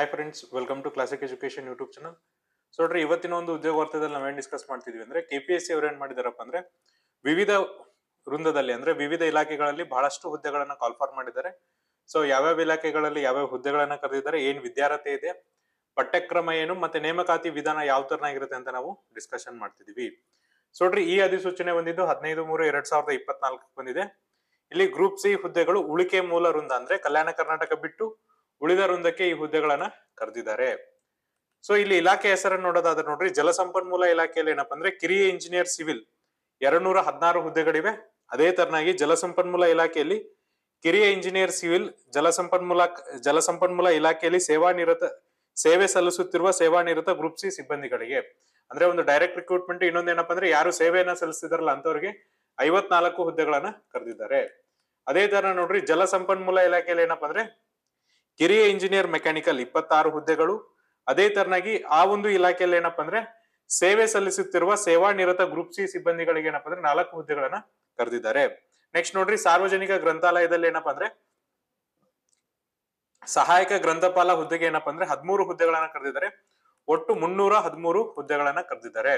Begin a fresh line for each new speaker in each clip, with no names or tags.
Hi friends welcome to classic education YouTube channel so ನೋಡ್ರಿ ಇವತ್ತಿನ ಒಂದು ಉದ್ಯೋಗ ವಾರ್ತೆಯಲ್ಲಿ ನಾವೇನು ಡಿಸ್ಕಸ್ ಮಾಡ್ತಿದೀವಿ ಅಂದ್ರೆ ಕೆ ಪಿ ಎಸ್ ಸಿ ಅವ್ರು ಏನ್ ಮಾಡಿದಾರಪ್ಪ ಅಂದ್ರೆ ವಿವಿಧ ವೃಂದದಲ್ಲಿ ಅಂದ್ರೆ ವಿವಿಧ ಇಲಾಖೆಗಳಲ್ಲಿ ಬಹಳಷ್ಟು ಹುದ್ದೆಗಳನ್ನ ಫಾರ್ ಮಾಡಿದ್ದಾರೆ ಸೊ ಯಾವ್ಯಾವ ಇಲಾಖೆಗಳಲ್ಲಿ ಯಾವ್ಯಾವ ಹುದ್ದೆಗಳನ್ನ ಕರೆದಿದ್ದಾರೆ ಏನ್ ವಿದ್ಯಾರ್ಥಿ ಇದೆ ಪಠ್ಯಕ್ರಮ ಏನು ಮತ್ತೆ ನೇಮಕಾತಿ ವಿಧಾನ ಯಾವ ತರನಾಗಿರುತ್ತೆ ಅಂತ ನಾವು ಡಿಸ್ಕಷನ್ ಮಾಡ್ತಿದೀವಿ ಸೊ ನೋಡ್ರಿ ಈ ಅಧಿಸೂಚನೆ ಬಂದಿದ್ದು ಹದಿನೈದು ಮೂರು ಎರಡ್ ಸಾವಿರದ ಇಪ್ಪತ್ನಾಲ್ಕಕ್ಕೆ ಬಂದಿದೆ ಇಲ್ಲಿ ಗ್ರೂಪ್ ಸಿ ಹುದ್ದೆಗಳು ಉಳಿಕೆ ಮೂಲ ವೃಂದ ಅಂದ್ರೆ ಕಲ್ಯಾಣ ಕರ್ನಾಟಕ ಬಿಟ್ಟು ಉಳಿದ ವೃಂದಕ್ಕೆ ಈ ಹುದ್ದೆಗಳನ್ನ ಕರೆದಿದ್ದಾರೆ ಸೊ ಇಲ್ಲಿ ಇಲಾಖೆ ಹೆಸರನ್ನು ನೋಡೋದಾದ್ರೆ ನೋಡ್ರಿ ಜಲಸಂಪನ್ಮೂಲ ಇಲಾಖೆಯಲ್ಲಿ ಏನಪ್ಪಾ ಅಂದ್ರೆ ಕಿರಿಯ ಇಂಜಿನಿಯರ್ ಸಿವಿಲ್ ಎರಡ್ ನೂರ ಹದಿನಾರು ಹುದ್ದೆಗಳಿವೆ ಅದೇ ತರನಾಗಿ ಜಲಸಂಪನ್ಮೂಲ ಇಲಾಖೆಯಲ್ಲಿ ಕಿರಿಯ ಇಂಜಿನಿಯರ್ ಸಿವಿಲ್ ಜಲಸಂಪನ್ಮೂಲ ಜಲಸಂಪನ್ಮೂಲ ಇಲಾಖೆಯಲ್ಲಿ ಸೇವಾನಿರತ ಸೇವೆ ಸಲ್ಲಿಸುತ್ತಿರುವ ಸೇವಾನಿರತ ಗ್ರೂಪ್ ಸಿ ಸಿಬ್ಬಂದಿಗಳಿಗೆ ಅಂದ್ರೆ ಒಂದು ಡೈರೆಕ್ಟ್ ರಿಕ್ರೂಟ್ಮೆಂಟ್ ಏನಪ್ಪಾ ಅಂದ್ರೆ ಯಾರು ಸೇವೆಯನ್ನ ಸಲ್ಲಿಸಿದಾರಲ್ಲ ಅಂತವ್ರಿಗೆ ಐವತ್ನಾಲ್ಕು ಹುದ್ದೆಗಳನ್ನ ಕರೆದಿದ್ದಾರೆ ಅದೇ ತರ ನೋಡ್ರಿ ಜಲಸಂಪನ್ಮೂಲ ಇಲಾಖೆಯಲ್ಲಿ ಏನಪ್ಪಾ ಅಂದ್ರೆ ಕಿರಿಯ ಇಂಜಿನಿಯರ್ ಮೆಕ್ಯಾನಿಕಲ್ ಇಪ್ಪತ್ತಾರು ಹುದ್ದೆಗಳು ಅದೇ ತರನಾಗಿ ಆ ಒಂದು ಇಲಾಖೆಯಲ್ಲಿ ಏನಪ್ಪಾ ಅಂದ್ರೆ ಸೇವೆ ಸಲ್ಲಿಸುತ್ತಿರುವ ಸೇವಾ ನಿರತ ಗ್ರೂಪ್ ಸಿ ಸಿಬ್ಬಂದಿಗಳಿಗೆ ಏನಪ್ಪ ಅಂದ್ರೆ ನಾಲ್ಕು ಹುದ್ದೆಗಳನ್ನ ಕರೆದಿದ್ದಾರೆ ನೆಕ್ಸ್ಟ್ ನೋಡ್ರಿ ಸಾರ್ವಜನಿಕ ಗ್ರಂಥಾಲಯದಲ್ಲಿ ಏನಪ್ಪಾ ಅಂದ್ರೆ ಸಹಾಯಕ ಗ್ರಂಥಪಾಲ ಹುದ್ದೆಗೆ ಏನಪ್ಪ ಅಂದ್ರೆ ಹದಿಮೂರು ಹುದ್ದೆಗಳನ್ನ ಕರೆದಿದ್ದಾರೆ ಒಟ್ಟು ಮುನ್ನೂರ ಹದಿಮೂರು ಹುದ್ದೆಗಳನ್ನ ಕರೆದಿದ್ದಾರೆ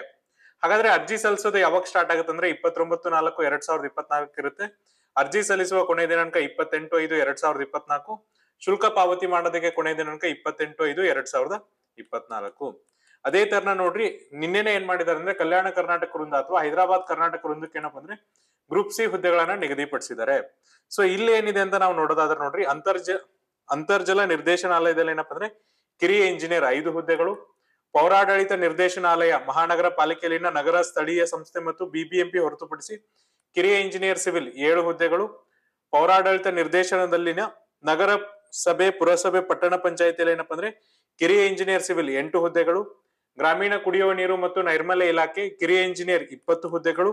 ಹಾಗಾದ್ರೆ ಅರ್ಜಿ ಸಲ್ಲಿಸೋದು ಯಾವಾಗ ಸ್ಟಾರ್ಟ್ ಆಗುತ್ತೆ ಅಂದ್ರೆ ಇಪ್ಪತ್ತೊಂಬತ್ತು ನಾಲ್ಕು ಎರಡ್ ಸಾವಿರದ ಇಪ್ಪತ್ನಾಲ್ಕು ಇರುತ್ತೆ ಅರ್ಜಿ ಸಲ್ಲಿಸುವ ಕೊನೆ ದಿನಾಂಕ ಇಪ್ಪತ್ತೆಂಟು ಐದು ಎರಡ್ ಸಾವಿರದ ಇಪ್ಪತ್ನಾಲ್ಕು ಶುಲ್ಕ ಪಾವತಿ ಮಾಡೋದಕ್ಕೆ ಕೊನೆಯ ದಿನಾಂಕ ಇಪ್ಪತ್ತೆಂಟು ಐದು ಎರಡ್ ಸಾವಿರದ ಇಪ್ಪತ್ನಾಲ್ಕು ಅದೇ ತರನ ನೋಡ್ರಿ ನಿನ್ನೆನೆ ಏನ್ ಮಾಡಿದಾರೆ ಅಂದ್ರೆ ಕಲ್ಯಾಣ ಕರ್ನಾಟಕ ವೃಂದ ಅಥವಾ ಹೈದರಾಬಾದ್ ಕರ್ನಾಟಕ ವೃಂದಕ್ಕೆ ಏನಪ್ಪ ಅಂದ್ರೆ ಗ್ರೂಪ್ ಸಿ ಹುದ್ದೆಗಳನ್ನ ನಿಗದಿಪಡಿಸಿದ್ದಾರೆ ಸೊ ಇಲ್ಲಿ ಏನಿದೆ ಅಂತ ನಾವು ನೋಡೋದಾದ್ರೆ ನೋಡ್ರಿ ಅಂತರ್ಜ ಅಂತರ್ಜಲ ನಿರ್ದೇಶನಾಲಯದಲ್ಲಿ ಏನಪ್ಪ ಅಂದ್ರೆ ಕಿರಿಯ ಇಂಜಿನಿಯರ್ ಐದು ಹುದ್ದೆಗಳು ಪೌರಾಡಳಿತ ನಿರ್ದೇಶನಾಲಯ ಮಹಾನಗರ ಪಾಲಿಕೆಯಲ್ಲಿನ ನಗರ ಸ್ಥಳೀಯ ಸಂಸ್ಥೆ ಮತ್ತು ಬಿಬಿಎಂಪಿ ಹೊರತುಪಡಿಸಿ ಕಿರಿಯ ಇಂಜಿನಿಯರ್ ಸಿವಿಲ್ ಏಳು ಹುದ್ದೆಗಳು ಪೌರಾಡಳಿತ ನಿರ್ದೇಶನದಲ್ಲಿನ ನಗರ ಸಭೆ ಪುರಸಭೆ ಪಟ್ಟಣ ಪಂಚಾಯತಿಯಲ್ಲಿ ಏನಪ್ಪಾ ಅಂದ್ರೆ ಕಿರಿಯ ಇಂಜಿನಿಯರ್ ಸಿವಿಲ್ ಎಂಟು ಹುದ್ದೆಗಳು ಗ್ರಾಮೀಣ ಕುಡಿಯುವ ನೀರು ಮತ್ತು ನೈರ್ಮಲ್ಯ ಇಲಾಖೆ ಕಿರಿಯ ಇಂಜಿನಿಯರ್ ಇಪ್ಪತ್ತು ಹುದ್ದೆಗಳು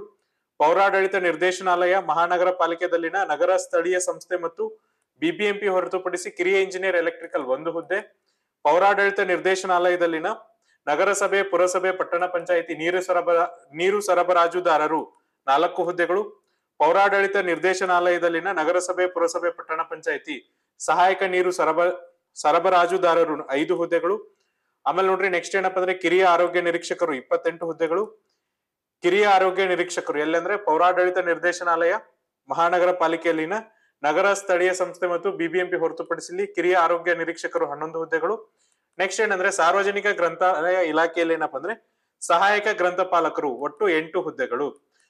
ಪೌರಾಡಳಿತ ನಿರ್ದೇಶನಾಲಯ ಮಹಾನಗರ ಪಾಲಿಕೆದಲ್ಲಿನ ನಗರ ಸ್ಥಳೀಯ ಸಂಸ್ಥೆ ಮತ್ತು ಬಿಬಿಎಂಪಿ ಹೊರತುಪಡಿಸಿ ಕಿರಿಯ ಇಂಜಿನಿಯರ್ ಎಲೆಕ್ಟ್ರಿಕಲ್ ಒಂದು ಹುದ್ದೆ ಪೌರಾಡಳಿತ ನಿರ್ದೇಶನಾಲಯದಲ್ಲಿನ ನಗರಸಭೆ ಪುರಸಭೆ ಪಟ್ಟಣ ಪಂಚಾಯಿತಿ ನೀರು ಸರಬರ ನೀರು ಸರಬರಾಜುದಾರರು ನಾಲ್ಕು ಹುದ್ದೆಗಳು ಪೌರಾಡಳಿತ ನಿರ್ದೇಶನಾಲಯದಲ್ಲಿನ ನಗರಸಭೆ ಪುರಸಭೆ ಪಟ್ಟಣ ಪಂಚಾಯಿತಿ ಸಹಾಯಕ ನೀರು ಸರಬ ಸರಬರಾಜುದಾರರು ಐದು ಹುದ್ದೆಗಳು ಆಮೇಲೆ ನೋಡ್ರಿ ನೆಕ್ಸ್ಟ್ ಏನಪ್ಪ ಅಂದ್ರೆ ಕಿರಿಯ ಆರೋಗ್ಯ ನಿರೀಕ್ಷಕರು ಇಪ್ಪತ್ತೆಂಟು ಹುದ್ದೆಗಳು ಕಿರಿಯ ಆರೋಗ್ಯ ನಿರೀಕ್ಷಕರು ಎಲ್ಲಂದ್ರೆ ಪೌರಾಡಳಿತ ನಿರ್ದೇಶನಾಲಯ ಮಹಾನಗರ ಪಾಲಿಕೆಯಲ್ಲಿನ ನಗರ ಸ್ಥಳೀಯ ಸಂಸ್ಥೆ ಮತ್ತು ಬಿಬಿಎಂಪಿ ಹೊರತುಪಡಿಸಲಿ ಕಿರಿಯ ಆರೋಗ್ಯ ನಿರೀಕ್ಷಕರು ಹನ್ನೊಂದು ಹುದ್ದೆಗಳು ನೆಕ್ಸ್ಟ್ ಏನಂದ್ರೆ ಸಾರ್ವಜನಿಕ ಗ್ರಂಥಾಲಯ ಇಲಾಖೆಯಲ್ಲಿ ಏನಪ್ಪ ಅಂದ್ರೆ ಸಹಾಯಕ ಗ್ರಂಥಪಾಲಕರು ಒಟ್ಟು ಎಂಟು ಹುದ್ದೆಗಳು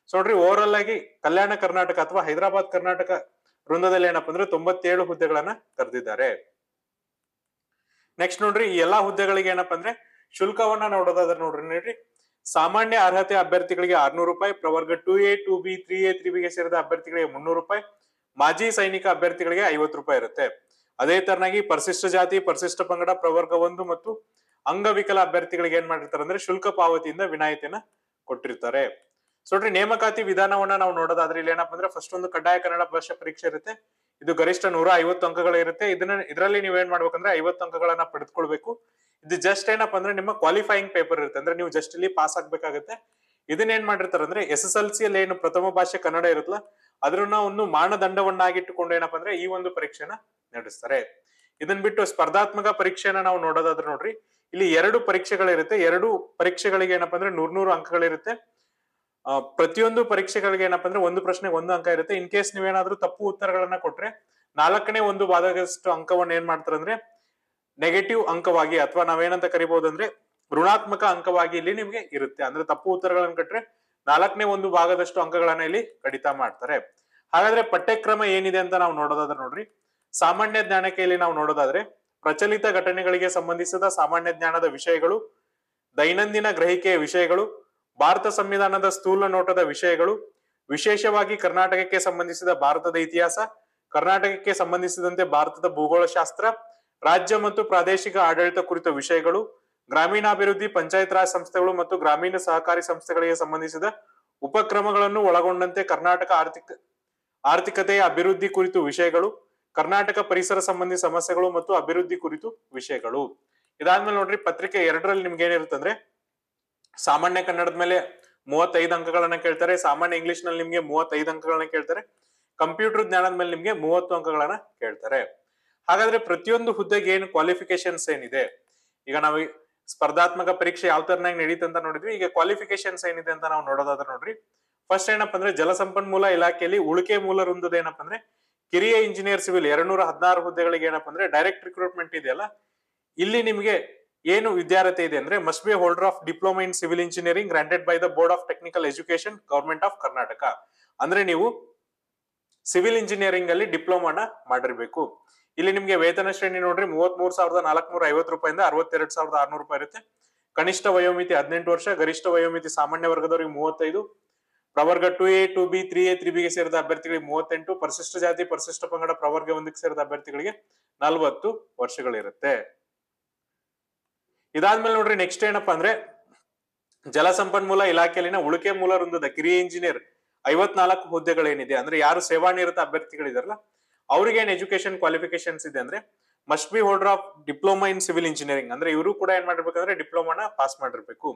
ಸೊ ನೋಡ್ರಿ ಓವರ್ ಆಲ್ ಆಗಿ ಕಲ್ಯಾಣ ಕರ್ನಾಟಕ ಅಥವಾ ಹೈದರಾಬಾದ್ ಕರ್ನಾಟಕ ವೃಂದದಲ್ಲಿ ಏನಪ್ಪ ಅಂದ್ರೆ ತೊಂಬತ್ತೇಳು ಹುದ್ದೆಗಳನ್ನ ಕರೆದಿದ್ದಾರೆ ನೆಕ್ಸ್ಟ್ ನೋಡ್ರಿ ಈ ಎಲ್ಲಾ ಹುದ್ದೆಗಳಿಗೆ ಏನಪ್ಪಾ ಅಂದ್ರೆ ಶುಲ್ಕವನ್ನ ನೋಡೋದಾದ್ರೆ ನೋಡ್ರಿ ನೋಡ್ರಿ ಸಾಮಾನ್ಯ ಅರ್ಹತೆ ಅಭ್ಯರ್ಥಿಗಳಿಗೆ ಆರ್ನೂರು ರೂಪಾಯಿ ಪ್ರವರ್ಗ two A two B three A three ಬಿಗೆ ಸೇರಿದ ಅಭ್ಯರ್ಥಿಗಳಿಗೆ ಮುನ್ನೂರು ರೂಪಾಯಿ ಮಾಜಿ ಸೈನಿಕ ಅಭ್ಯರ್ಥಿಗಳಿಗೆ ಐವತ್ತು ರೂಪಾಯಿ ಇರುತ್ತೆ ಅದೇ ತರನಾಗಿ ಪರಿಶಿಷ್ಟ ಜಾತಿ ಪರಿಶಿಷ್ಟ ಪಂಗಡ ಪ್ರವರ್ಗ ಒಂದು ಮತ್ತು ಅಂಗವಿಕಲ ಅಭ್ಯರ್ಥಿಗಳಿಗೆ ಏನ್ ಮಾಡಿರ್ತಾರೆ ಅಂದ್ರೆ ಶುಲ್ಕ ಪಾವತಿಯಿಂದ ವಿನಾಯಿತಿಯನ್ನ ಕೊಟ್ಟಿರ್ತಾರೆ ನೋಡ್ರಿ ನೇಮಕಾತಿ ವಿಧಾನವನ್ನ ನಾವು ನೋಡೋದಾದ್ರೆ ಇಲ್ಲಿ ಏನಪ್ಪಾ ಅಂದ್ರೆ ಫಸ್ಟ್ ಒಂದು ಕಡ್ಡಾಯ ಕನ್ನಡ ಭಾಷಾ ಪರೀಕ್ಷೆ ಇರುತ್ತೆ ಇದು ಗರಿಷ್ಠ ನೂರ ಐವತ್ತು ಅಂಕಗಳಿರುತ್ತೆ ಇದನ್ನ ಇದರಲ್ಲಿ ನೀವ್ ಏನ್ ಮಾಡ್ಬೇಕಂದ್ರೆ ಐವತ್ತು ಅಂಕಗಳನ್ನ ಪಡೆದುಕೊಳ್ಬೇಕು ಇದು ಜಸ್ಟ್ ಏನಪ್ಪಾ ಅಂದ್ರೆ ನಿಮ್ಮ ಕ್ವಾಲಿಫೈಯಿಂಗ್ ಪೇಪರ್ ಇರುತ್ತೆ ಅಂದ್ರೆ ನೀವು ಜಸ್ಟ್ ಇಲ್ಲಿ ಪಾಸ್ ಆಗ್ಬೇಕಾಗತ್ತೆ ಇದನ್ನ ಏನ್ ಮಾಡಿರ್ತಾರೆ ಅಂದ್ರೆ ಎಸ್ ಎಸ್ ಎಲ್ ಸಿ ಅಲ್ಲಿ ಏನು ಪ್ರಥಮ ಭಾಷೆ ಕನ್ನಡ ಇರುತ್ತಲ್ಲ ಅದ್ರನ್ನ ಒಂದು ಮಾನದಂಡವನ್ನಾಗಿಟ್ಟುಕೊಂಡು ಏನಪ್ಪಾ ಅಂದ್ರೆ ಈ ಒಂದು ಪರೀಕ್ಷೆನ ನಡೆಸ್ತಾರೆ ಇದನ್ ಬಿಟ್ಟು ಸ್ಪರ್ಧಾತ್ಮಕ ಪರೀಕ್ಷೆನ ನಾವು ನೋಡೋದಾದ್ರೆ ನೋಡ್ರಿ ಇಲ್ಲಿ ಎರಡು ಪರೀಕ್ಷೆಗಳಿರುತ್ತೆ ಎರಡು ಪರೀಕ್ಷೆಗಳಿಗೆ ಏನಪ್ಪಾ ಅಂದ್ರೆ ನೂರ್ನೂರು ಅಂಕಗಳಿರುತ್ತೆ ಪ್ರತಿಯೊಂದು ಪರೀಕ್ಷೆಗಳಿಗೆ ಏನಪ್ಪ ಅಂದ್ರೆ ಒಂದು ಪ್ರಶ್ನೆಗೆ ಒಂದು ಅಂಕ ಇರುತ್ತೆ ಇನ್ ಕೇಸ್ ನೀವೇನಾದ್ರೂ ತಪ್ಪು ಉತ್ತರಗಳನ್ನ ಕೊಟ್ರೆ ನಾಲ್ಕನೇ ಒಂದು ಭಾಗದಷ್ಟು ಅಂಕವನ್ನು ಏನ್ ಮಾಡ್ತಾರಂದ್ರೆ ನೆಗೆಟಿವ್ ಅಂಕವಾಗಿ ಅಥವಾ ನಾವೇನಂತ ಕರಿಬಹುದಂದ್ರೆ ಋಣಾತ್ಮಕ ಅಂಕವಾಗಿ ಇಲ್ಲಿ ನಿಮ್ಗೆ ಇರುತ್ತೆ ಅಂದ್ರೆ ತಪ್ಪು ಉತ್ತರಗಳನ್ನು ಕಟ್ರೆ ನಾಲ್ಕನೇ ಒಂದು ಭಾಗದಷ್ಟು ಅಂಕಗಳನ್ನ ಇಲ್ಲಿ ಕಡಿತ ಮಾಡ್ತಾರೆ ಹಾಗಾದ್ರೆ ಪಠ್ಯಕ್ರಮ ಏನಿದೆ ಅಂತ ನಾವು ನೋಡೋದಾದ್ರೆ ನೋಡ್ರಿ ಸಾಮಾನ್ಯ ಜ್ಞಾನಕ್ಕೆ ಇಲ್ಲಿ ನಾವು ನೋಡೋದಾದ್ರೆ ಪ್ರಚಲಿತ ಘಟನೆಗಳಿಗೆ ಸಂಬಂಧಿಸಿದ ಸಾಮಾನ್ಯ ಜ್ಞಾನದ ವಿಷಯಗಳು ದೈನಂದಿನ ಗ್ರಹಿಕೆಯ ವಿಷಯಗಳು ಭಾರತ ಸಂವಿಧಾನದ ಸ್ಥೂಲ ನೋಟದ ವಿಷಯಗಳು ವಿಶೇಷವಾಗಿ ಕರ್ನಾಟಕಕ್ಕೆ ಸಂಬಂಧಿಸಿದ ಭಾರತದ ಇತಿಹಾಸ ಕರ್ನಾಟಕಕ್ಕೆ ಸಂಬಂಧಿಸಿದಂತೆ ಭಾರತದ ಭೂಗೋಳಶಾಸ್ತ್ರ ರಾಜ್ಯ ಮತ್ತು ಪ್ರಾದೇಶಿಕ ಆಡಳಿತ ಕುರಿತ ವಿಷಯಗಳು ಗ್ರಾಮೀಣಾಭಿವೃದ್ಧಿ ಪಂಚಾಯತ್ ರಾಜ್ ಸಂಸ್ಥೆಗಳು ಮತ್ತು ಗ್ರಾಮೀಣ ಸಹಕಾರಿ ಸಂಸ್ಥೆಗಳಿಗೆ ಸಂಬಂಧಿಸಿದ ಉಪಕ್ರಮಗಳನ್ನು ಒಳಗೊಂಡಂತೆ ಕರ್ನಾಟಕ ಆರ್ಥಿಕ ಆರ್ಥಿಕತೆಯ ಅಭಿವೃದ್ಧಿ ಕುರಿತು ವಿಷಯಗಳು ಕರ್ನಾಟಕ ಪರಿಸರ ಸಂಬಂಧಿ ಸಮಸ್ಯೆಗಳು ಮತ್ತು ಅಭಿವೃದ್ಧಿ ಕುರಿತು ವಿಷಯಗಳು ಇದಾದ್ಮೇಲೆ ನೋಡ್ರಿ ಪತ್ರಿಕೆ ಎರಡರಲ್ಲಿ ನಿಮ್ಗೆ ಏನಿರುತ್ತಂದ್ರೆ ಸಾಮಾನ್ಯ ಕನ್ನಡದ ಮೇಲೆ ಮೂವತ್ತೈದು ಅಂಕಗಳನ್ನ ಕೇಳ್ತಾರೆ ಸಾಮಾನ್ಯ ಇಂಗ್ಲಿಷ್ ನಲ್ಲಿ ನಿಮ್ಗೆ ಮೂವತ್ತೈದು ಅಂಕಗಳನ್ನ ಕೇಳ್ತಾರೆ ಕಂಪ್ಯೂಟರ್ ಜ್ಞಾನದ ಮೇಲೆ ನಿಮ್ಗೆ ಮೂವತ್ತು ಅಂಕಗಳನ್ನ ಕೇಳ್ತಾರೆ ಹಾಗಾದ್ರೆ ಪ್ರತಿಯೊಂದು ಹುದ್ದೆಗೆ ಏನು ಕ್ವಾಲಿಫಿಕೇಶನ್ಸ್ ಏನಿದೆ ಈಗ ನಾವು ಸ್ಪರ್ಧಾತ್ಮಕ ಪರೀಕ್ಷೆ ಯಾವ ತರನಾಗಿ ನಡೀತಂತ ಅಂತ ನೋಡಿದ್ವಿ ಈಗ ಕ್ವಾಲಿಫಿಕೇಶನ್ಸ್ ಏನಿದೆ ಅಂತ ನಾವು ನೋಡೋದಾದ್ರೆ ನೋಡ್ರಿ ಫಸ್ಟ್ ಏನಪ್ಪ ಅಂದ್ರೆ ಜಲಸಂಪನ್ಮೂಲ ಇಲಾಖೆಯಲ್ಲಿ ಉಳಿಕೆ ಮೂಲ ವೃಂದದ ಏನಪ್ಪ ಅಂದ್ರೆ ಕಿರಿಯ ಇಂಜಿನಿಯರ್ ಸಿವಿಲ್ ಎರಡ್ನೂರ ಹದಿನಾರು ಹುದ್ದೆಗಳಿಗೆ ಏನಪ್ಪ ಅಂದ್ರೆ ಡೈರೆಕ್ಟ್ ರಿಕ್ರೂಟ್ಮೆಂಟ್ ಇದೆಯಲ್ಲ ಇಲ್ಲಿ ನಿಮಗೆ ಏನು ವಿದ್ಯಾರ್ಥಿ ಇದೆ ಅಂದ್ರೆ must be holder of diploma in civil engineering granted by the board of technical education government of Karnataka ಅಂದ್ರೆ ನೀವು ಸಿವಿಲ್ ಇಂಜಿನಿಯರಿಂಗ್ ಅಲ್ಲಿ ಡಿಪ್ಲೊಮಾನ ಮಾಡಿರ್ಬೇಕು ಇಲ್ಲಿ ನಿಮಗೆ ವೇತನ ಶ್ರೇಣಿ ನೋಡ್ರಿ ಮೂವತ್ತ್ ಮೂರ್ ಸಾವಿರದ ನಾಲ್ಕನೂರ ಐವತ್ತು ರೂಪಾಯಿಂದ ಅರವತ್ತೆರಡು ಸಾವಿರದ ಆರ್ನೂರು ರೂಪಾಯಿ ಇರುತ್ತೆ ಕನಿಷ್ಠ ವಯೋಮಿತಿ ಹದಿನೆಂಟು ವರ್ಷ ಗರಿಷ್ಠ ವಯೋಮಿತಿ ಸಾಮಾನ್ಯ ವರ್ಗದವರಿಗೆ ಮೂವತ್ತೈದು ಪ್ರವರ್ಗ two A two B three A three ಬಿಗೆ ಸೇರಿದ ಅಭ್ಯರ್ಥಿಗಳಿಗೆ ಮೂವತ್ತೆಂಟು ಪರಿಶಿಷ್ಟ ಜಾತಿ ಪರಿಶಿಷ್ಟ ಪಂಗಡ ಪ್ರವರ್ಗ ಒಂದಕ್ಕೆ ಸೇರಿದ ಅಭ್ಯರ್ಥಿಗಳಿಗೆ ನಲವತ್ತು ವರ್ಷಗಳಿರುತ್ತೆ ಇದಾದ್ಮೇಲೆ ನೋಡ್ರಿ ನೆಕ್ಸ್ಟ್ ಏನಪ್ಪಾ ಅಂದ್ರೆ ಜಲಸಂಪನ್ಮೂಲ ಇಲಾಖೆಯಲ್ಲಿನ ಉಳಿಕೆ ಮೂಲ ವೃಂದದ ಕಿರಿಯ ಇಂಜಿನಿಯರ್ ಐವತ್ನಾಲ್ಕು ಹುದ್ದೆಗಳೇನಿದೆ ಅಂದ್ರೆ ಯಾರು ಸೇವಾನಿರತ ಅಭ್ಯರ್ಥಿಗಳಿದಾರಲ್ಲ ಅವ್ರಿಗೆ ಏನ್ ಎಜುಕೇಶನ್ ಕ್ವಾಲಿಫಿಕೇಶನ್ಸ್ ಇದೆ ಅಂದ್ರೆ must be holder of diploma in civil engineering ಅಂದ್ರೆ ಇವರು ಕೂಡ ಏನ್ ಮಾಡಿರ್ಬೇಕಂದ್ರೆ ಡಿಪ್ಲೊಮಾನ ಪಾಸ್ ಮಾಡಿರ್ಬೇಕು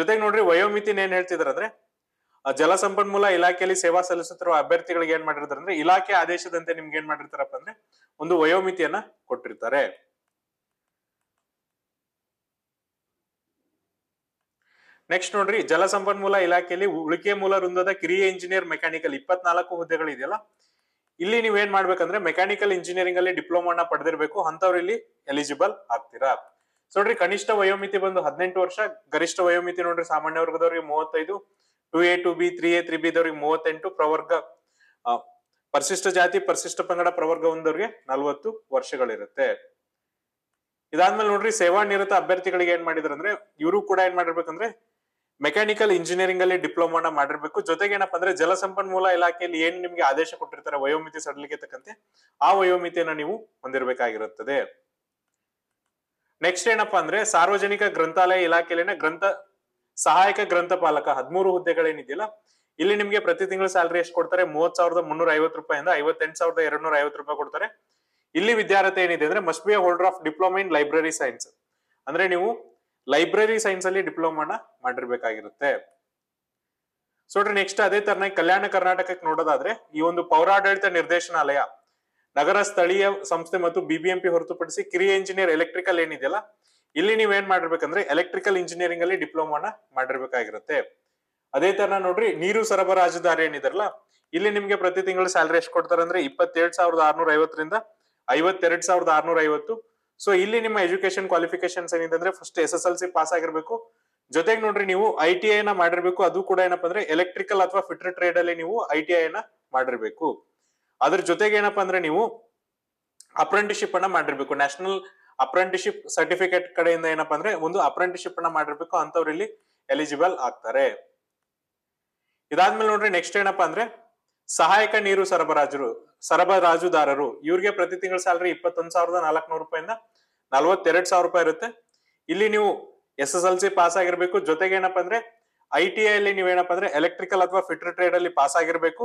ಜೊತೆಗೆ ನೋಡ್ರಿ ವಯೋಮಿತಿನ ಏನ್ ಹೇಳ್ತಿದಾರೆ ಅಂದ್ರೆ ಜಲಸಂಪನ್ಮೂಲ ಇಲಾಖೆಯಲ್ಲಿ ಸೇವಾ ಸಲ್ಲಿಸುತ್ತಿರುವ ಅಭ್ಯರ್ಥಿಗಳಿಗೆ ಏನ್ ಮಾಡಿರ್ತಾರೆ ಅಂದ್ರೆ ಇಲಾಖೆ ಆದೇಶದಂತೆ ನಿಮ್ಗೆ ಏನ್ ಮಾಡಿರ್ತಾರಪ್ಪ ಅಂದ್ರೆ ಒಂದು ವಯೋಮಿತಿಯನ್ನ ಕೊಟ್ಟಿರ್ತಾರೆ ನೆಕ್ಸ್ಟ್ ನೋಡ್ರಿ ಜಲಸಂಪನ್ಮೂಲ ಇಲಾಖೆಯಲ್ಲಿ ಉಳಿಕೆ ಮೂಲ ವೃಂದದ ಕಿರಿಯ ಇಂಜಿನಿಯರ್ ಮೆಕ್ಯಾನಿಕಲ್ ಇಪ್ಪತ್ನಾಲ್ಕು ಹುದ್ದೆಗಳು ಇದೆಯಲ್ಲ ಇಲ್ಲಿ ಏನ್ ಮಾಡ್ಬೇಕಂದ್ರೆ ಮೆಕ್ಯಾನಿಕಲ್ ಇಂಜಿನಿಯರಿಂಗ್ ಅಲ್ಲಿ ಡಿಪ್ಲೊಮಾನ ಪಡೆದಿರ್ಬೇಕು ಅಂತವ್ರು ಇಲ್ಲಿ ಎಲಿಜಿಬಲ್ ಆಗ್ತೀರಾ ಸೊ ನೋಡ್ರಿ ಕನಿಷ್ಠ ವಯೋಮಿತಿ ಬಂದು ಹದಿನೆಂಟು ವರ್ಷ ಗರಿಷ್ಠ ವಯೋಮಿತಿ ನೋಡ್ರಿ ಸಾಮಾನ್ಯ ವರ್ಗದವ್ರಿಗೆ ಮೂವತ್ತೈದು two A two B three A three B ಮೂವತ್ತೆಂಟು ಪ್ರವರ್ಗ ಪರಿಶಿಷ್ಟ ಜಾತಿ ಪರಿಶಿಷ್ಟ ಪಂಗಡ ಪ್ರವರ್ಗ ಒಂದವ್ರಿಗೆ ನಲ್ವತ್ತು ವರ್ಷಗಳಿರುತ್ತೆ ಇದಾದ್ಮೇಲೆ ನೋಡ್ರಿ ಸೇವಾ ನಿರತ ಅಭ್ಯರ್ಥಿಗಳಿಗೆ ಏನ್ ಮಾಡಿದ್ರ ಅಂದ್ರೆ ಇವರು ಕೂಡ ಏನ್ ಮಾಡಿರ್ಬೇಕಂದ್ರೆ ಮೆಕ್ಯಾನಿಕಲ್ ಇಂಜಿನಿಯರಿಂಗ್ ಅಲ್ಲಿ ಡಿಪ್ಲೊಮಾನ ಮಾಡಿರ್ಬೇಕು ಜೊತೆಗೆ ಏನಪ್ಪಾ ಅಂದ್ರೆ ಜಲಸಂಪನ್ಮೂಲ ಇಲಾಖೆಯಲ್ಲಿ ಏನ್ ನಿಮ್ಗೆ ಆದೇಶ ಕೊಟ್ಟಿರ್ತಾರೆ ವಯೋಮಿತಿ ಸಡಲಿಕೆ ತಕ್ಕಂತೆ ಆ ವಯೋಮಿತಿಯನ್ನ ನೀವು ಹೊಂದಿರಬೇಕಾಗಿರುತ್ತದೆ ನೆಕ್ಸ್ಟ್ ಏನಪ್ಪಾ ಅಂದ್ರೆ ಸಾರ್ವಜನಿಕ ಗ್ರಂಥಾಲಯ ಇಲಾಖೆಯಲ್ಲಿನ ಗ್ರಂಥ ಸಹಾಯಕ ಗ್ರಂಥಪಾಲಕ ಹದಿಮೂರು ಹುದ್ದೆಗಳೇನಿದೆಯಲ್ಲ ಇಲ್ಲಿ ನಿಮ್ಗೆ ಪ್ರತಿ ತಿಂಗಳು ಸ್ಯಾಲರಿ ಎಷ್ಟು ಕೊಡ್ತಾರೆ ಮೂವತ್ ಸಾವಿರದ ಮುನ್ನೂರ ಐವತ್ತು ರೂಪಾಯಿಂದ ಐವತ್ತೆಂಟು ಸಾವಿರದ ಎರಡ್ನೂರ ಐವತ್ತು ರೂಪಾಯಿ ಕೊಡ್ತಾರೆ ಇಲ್ಲಿ ವಿದ್ಯಾರ್ಥಿ ಏನಿದೆ ಅಂದ್ರೆ must be holder of diploma in library science ಅಂದ್ರೆ ನೀವು ಲೈಬ್ರರಿ ಸೈನ್ಸ್ ಅಲ್ಲಿ ಡಿಪ್ಲೊಮಾನ ಮಾಡಿರ್ಬೇಕಾಗಿರುತ್ತೆ ಸೊ ನೆಕ್ಸ್ಟ್ ಅದೇ ತರನ ಕಲ್ಯಾಣ ಕರ್ನಾಟಕಕ್ಕೆ ನೋಡೋದಾದ್ರೆ ಈ ಒಂದು ಪೌರಾಡಳಿತ ನಿರ್ದೇಶನಾಲಯ ನಗರ ಸ್ಥಳೀಯ ಸಂಸ್ಥೆ ಮತ್ತು ಬಿಬಿಎಂಪಿ ಹೊರತುಪಡಿಸಿ ಕಿರಿಯ ಇಂಜಿನಿಯರ್ ಎಲೆಕ್ಟ್ರಿಕಲ್ ಏನಿದೆಯಲ್ಲ ಇಲ್ಲಿ ನೀವೇನ್ ಮಾಡಿರ್ಬೇಕಂದ್ರೆ ಎಲೆಕ್ಟ್ರಿಕಲ್ ಇಂಜಿನಿಯರಿಂಗ್ ಅಲ್ಲಿ ಡಿಪ್ಲೊಮಾನ ಮಾಡಿರ್ಬೇಕಾಗಿರುತ್ತೆ ಅದೇ ತರ ನೋಡ್ರಿ ನೀರು ಸರಬರಾಜು ದಾರಿ ಏನಿದಾರಲ್ಲ ಇಲ್ಲಿ ನಿಮ್ಗೆ ಪ್ರತಿ ತಿಂಗಳು ಸ್ಯಾಲರಿ ಎಷ್ಟು ಕೊಡ್ತಾರೆ ಅಂದ್ರೆ ಸಾವಿರದ ಆರ್ನೂರ ಐವತ್ತರಿಂದ ಐವತ್ತೆರಡು ಸಾವಿರದ ಆರ್ನೂರ ಐವತ್ತು ಸೊ ಇಲ್ಲಿ ನಿಮ್ಮ ಎಜುಕೇಶನ್ ಕ್ವಾಲಿಫಿಕೇಶನ್ಸ್ ಏನಿದೆ ಅಂದ್ರೆ first S S L C pass ಆಗಿರ್ಬೇಕು ಜೊತೆಗೆ ನೋಡ್ರಿ ನೀವು ಐ ಟಿ ಐ ನ ಮಾಡಿರ್ಬೇಕು ಅದು ಕೂಡ ಏನಪ್ಪಾ ಅಂದ್ರೆ ಎಲೆಕ್ಟ್ರಿಕಲ್ ಅಥವಾ ಫಿಟರ್ ಟ್ರೇಡ್ ಅಲ್ಲಿ ನೀವು ಐ ಟಿ ಐ ನ ಮಾಡಿರ್ಬೇಕು ಅದ್ರ ಜೊತೆಗೆ ಏನಪ್ಪಾ ಅಂದ್ರೆ ನೀವು ಅಪ್ರೆಂಟಿಶಿಪ್ ಅನ್ನ ಮಾಡಿರ್ಬೇಕು ನ್ಯಾಷನಲ್ ಅಪ್ರೆಂಟಿಶಿಪ್ ಸರ್ಟಿಫಿಕೇಟ್ ಕಡೆಯಿಂದ ಏನಪ್ಪಾ ಅಂದ್ರೆ ಒಂದು ಅಪ್ರೆಂಟಿಶಿಪ್ ಅನ್ನ ಮಾಡಿರ್ಬೇಕು ಅಂತವ್ರು ಇಲ್ಲಿ ಎಲಿಜಿಬಲ್ ಆಗ್ತಾರೆ ಇದಾದ್ಮೇಲೆ ನೋಡ್ರಿ ನೆಕ್ಸ್ಟ್ ಏನಪ್ಪಾ ಅಂದ್ರೆ ಸಹಾಯಕ ನೀರು ಸರಬರಾಜರು ಸರಬರಾಜುದಾರರು ಇವ್ರಿಗೆ ಪ್ರತಿ ತಿಂಗಳ ಸ್ಯಾಲ್ರಿ ಇಪ್ಪತ್ತೊಂದು ಸಾವಿರದ ನಾಲ್ಕುನೂರು ರೂಪಾಯಿಂದ ನಲವತ್ತೆರಡು ಸಾವಿರ ರೂಪಾಯಿ ಇರುತ್ತೆ ಇಲ್ಲಿ ನೀವು S S L C pass ಆಗಿರ್ಬೇಕು ಜೊತೆಗೆ ಏನಪ್ಪಾ ಅಂದ್ರೆ ಐ ಟಿ ಐ ಅಲ್ಲಿ ನೀವೇನಪ್ಪ ಅಂದ್ರೆ ಎಲೆಕ್ಟ್ರಿಕಲ್ ಅಥವಾ ಫಿಟರ್ ಟ್ರೇಡ್ ಅಲ್ಲಿ ಪಾಸ್ ಆಗಿರ್ಬೇಕು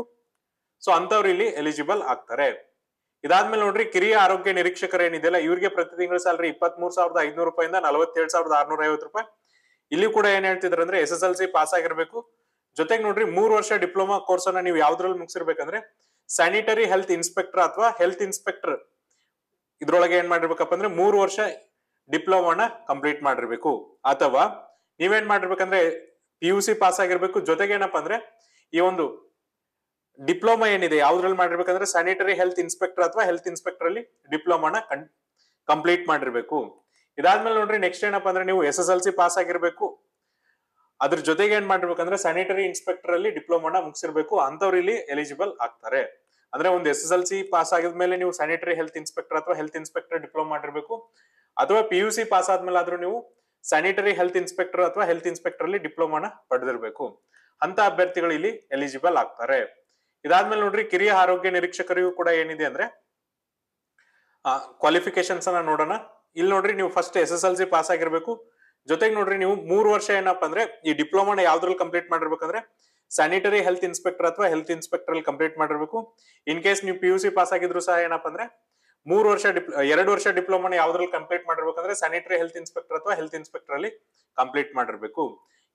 ಸೊ ಅಂತವ್ರು ಇಲ್ಲಿ ಎಲಿಜಿಬಲ್ ಆಗ್ತಾರೆ ಇದಾದ್ಮೇಲೆ ನೋಡ್ರಿ ಕಿರಿಯ ಆರೋಗ್ಯ ನಿರೀಕ್ಷಕರು ಏನಿದೆಯಲ್ಲ ಇವ್ರಿಗೆ ಪ್ರತಿ ತಿಂಗಳ ಸ್ಯಾಲ್ರಿ ಇಪ್ಪತ್ತ್ ಮೂರ್ ಸಾವಿರದ ಐದ್ನೂರು ರೂಪಾಯಿಂದ ನಲವತ್ತೇಳು ಸಾವಿರದ ಆರ್ನೂರ ಐವತ್ತು ರೂಪಾಯಿ ಇಲ್ಲಿ ಕೂಡ ಏನ್ ಹೇಳ್ತಿದ್ರು ಅಂದ್ರೆ S S L C pass ಆಗಿರ್ಬೇಕು ಜೊತೆಗೆ ನೋಡ್ರಿ ಮೂರ್ ವರ್ಷ ಡಿಪ್ಲೊಮಾ ಕೋರ್ಸ್ ಅನ್ನ ನೀವು ಯಾವ್ದ್ರಲ್ಲಿ ಮುಗಿಸಿರ್ಬೇಕಂದ್ರೆ ಸ್ಯಾನಿಟರಿ ಹೆಲ್ತ್ ಇನ್ಸ್ಪೆಕ್ಟರ್ ಅಥವಾ ಹೆಲ್ತ್ ಇನ್ಸ್ಪೆಕ್ಟರ್ ಇದ್ರೊಳಗೆ ಏನ್ ಮಾಡಿರ್ಬೇಕಪ್ಪ ಅಂದ್ರೆ ಮೂರು ವರ್ಷ ಡಿಪ್ಲೊಮಾನ ಕಂಪ್ಲೀಟ್ ಮಾಡಿರ್ಬೇಕು ಅಥವಾ ನೀವೇನ್ ಮಾಡಿರ್ಬೇಕಂದ್ರೆ ಪಿ ಯು ಸಿ ಪಾಸ್ ಆಗಿರ್ಬೇಕು ಜೊತೆಗೆ ಏನಪ್ಪಾ ಅಂದ್ರೆ ಈ ಒಂದು ಡಿಪ್ಲೊಮಾ ಏನಿದೆ ಯಾವ್ದ್ರಲ್ಲಿ ಮಾಡಿರ್ಬೇಕಂದ್ರೆ ಸ್ಯಾನಿಟರಿ ಹೆಲ್ತ್ ಇನ್ಸ್ಪೆಕ್ಟರ್ ಅಥವಾ ಹೆಲ್ತ್ ಇನ್ಸ್ಪೆಕ್ಟರ್ ಅಲ್ಲಿ ಡಿಪ್ಲೊಮಾನ ಕಂಪ್ಲೀಟ್ ಮಾಡಿರ್ಬೇಕು ಇದಾದ್ಮೇಲೆ ನೋಡ್ರಿ ನೆಕ್ಸ್ಟ್ ಏನಪ್ಪಾ ಅಂದ್ರೆ ನೀವು S S L C pass ಆಗಿರ್ಬೇಕು ಅದ್ರ ಜೊತೆಗೆ ಏನ್ ಮಾಡಿರ್ಬೇಕಂದ್ರೆ ಸ್ಯಾನಿಟರಿ ಇನ್ಸ್ಪೆಕ್ಟರ್ ಅಲ್ಲಿ ಡಿಪ್ಲೊಮಾನ ಮುಗಿಸಿರ್ಬೇಕು ಅಂತವ್ರು ಇಲ್ಲಿ ಎಲಿಜಿಬಲ್ ಆಗ್ತಾರೆ ಅಂದ್ರೆ ಒಂದು S S L C pass ಆಗಿದ್ಮೇಲೆ ನೀವು ಸ್ಯಾನಿಟರಿ ಹೆಲ್ತ್ ಇನ್ಸ್ಪೆಕ್ಟರ್ ಅಥವಾ ಹೆಲ್ತ್ ಇನ್ಸ್ಪೆಕ್ಟರ್ ಡಿಪ್ಲೊಮಾ ಮಾಡಿರ್ಬೇಕು ಅಥವಾ ಪಿ ಯು ಸಿ ಪಾಸ್ ಆದ್ಮೇಲೆ ಆದ್ರೂ ನೀವು ಸ್ಯಾನಿಟರಿ ಹೆಲ್ತ್ ಇನ್ಸ್ಪೆಕ್ಟರ್ ಅಥವಾ ಹೆಲ್ತ್ ಇನ್ಸ್ಪೆಕ್ಟರ್ ಅಲ್ಲಿ ಡಿಪ್ಲೊಮಾನ ಪಡೆದಿರ್ಬೇಕು ಅಂತ ಅಭ್ಯರ್ಥಿಗಳು ಇಲ್ಲಿ ಎಲಿಜಿಬಲ್ ಆಗ್ತಾರೆ ಇದಾದ್ಮೇಲೆ ನೋಡ್ರಿ ಕಿರಿಯ ಆರೋಗ್ಯ ನಿರೀಕ್ಷಕರಿಗೂ ಕೂಡ ಏನಿದೆ ಅಂದ್ರೆ ಕ್ವಾಲಿಫಿಕೇಶನ್ಸ್ ಅನ್ನ ನೋಡೋಣ ಇಲ್ಲಿ ನೋಡ್ರಿ ನೀವು first S S L C pass ಆಗಿರ್ಬೇಕು ಜೊತೆಗೆ ನೋಡ್ರಿ ನೀವು ಮೂರು ವರ್ಷ ಏನಪ್ಪ ಅಂದ್ರೆ ಈ ಡಿಪ್ಲೊಮಾನ ಯಾವ್ದ್ರಲ್ಲಿ ಕಂಪ್ಲೀಟ್ ಮಾಡಿರ್ಬೇಕಂದ್ರೆ ಸ್ಯಾನಿಟರಿ ಹೆಲ್ತ್ ಇನ್ಸ್ಪೆಕ್ಟರ್ ಅಥವಾ ಹೆಲ್ತ್ ಇನ್ಸ್ಪೆಕ್ಟರ್ ಅಲ್ಲಿ ಕಂಪ್ಲೀಟ್ ಮಾಡಿರ್ಬೇಕು ಇನ್ ಕೇಸ್ ನೀವು ಪಿ ಯು ಸಿ ಪಾಸ್ ಆಗಿದ್ರು ಸಹ ಏನಪ್ಪಾ ಅಂದ್ರೆ ಮೂರು ವರ್ಷ ಡಿಪ್ ಎರಡು ವರ್ಷ ಡಿಪ್ಲೊಮಾನ ಯಾವ್ದ್ರಲ್ಲಿ ಕಂಪ್ಲೀಟ್ ಮಾಡಿರ್ಬೇಕಂದ್ರೆ ಸ್ಯಾನಿಟರಿ ಹೆಲ್ತ್ ಇನ್ಸ್ಪೆಕ್ಟರ್ ಅಥವಾ ಹೆಲ್ತ್ ಇನ್ಸ್ಪೆಕ್ಟರ್ ಅಲ್ಲಿ ಕಂಪ್ಲೀಟ್ ಮಾಡಿರ್ಬೇಕು